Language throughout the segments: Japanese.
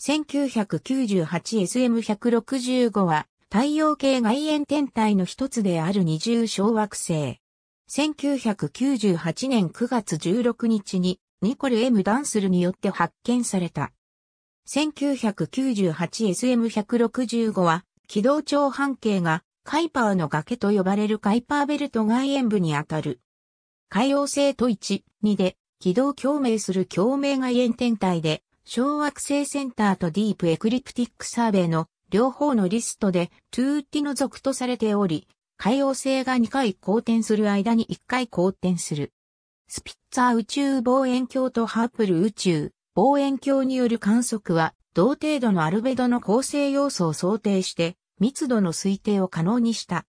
1998SM165 は太陽系外縁天体の一つである二重小惑星。1998年9月16日にニコル M ダンスルによって発見された。1998SM165 は軌道長半径がカイパーの崖と呼ばれるカイパーベルト外縁部にあたる。海洋星と1、2で軌道共鳴する共鳴外縁天体で小惑星センターとディープエクリプティックサーベイの両方のリストでトゥーティの属とされており、海王星が2回公転する間に1回公転する。スピッツァー宇宙望遠鏡とハープル宇宙望遠鏡による観測は、同程度のアルベドの構成要素を想定して、密度の推定を可能にした。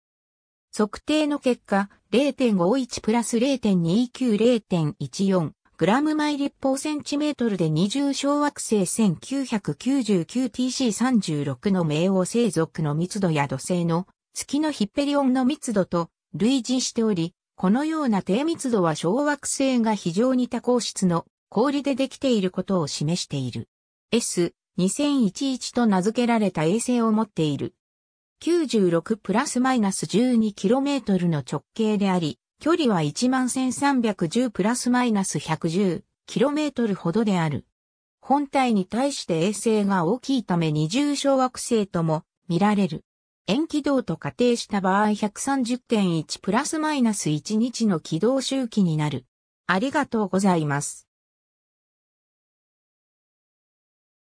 測定の結果、0.51プラス0.290.14グラムマイ立方センチメートルで二重小惑星 1999TC36 の冥王星属の密度や土星の月のヒッペリオンの密度と類似しており、このような低密度は小惑星が非常に多孔質の氷でできていることを示している。S2011 と名付けられた衛星を持っている。96プラスマイナス 12km の直径であり、距離は11,310プラスマイナス1 1 0トルほどである。本体に対して衛星が大きいため二重小惑星とも見られる。遠軌道と仮定した場合130.1プラスマイナス1日の軌道周期になる。ありがとうございます。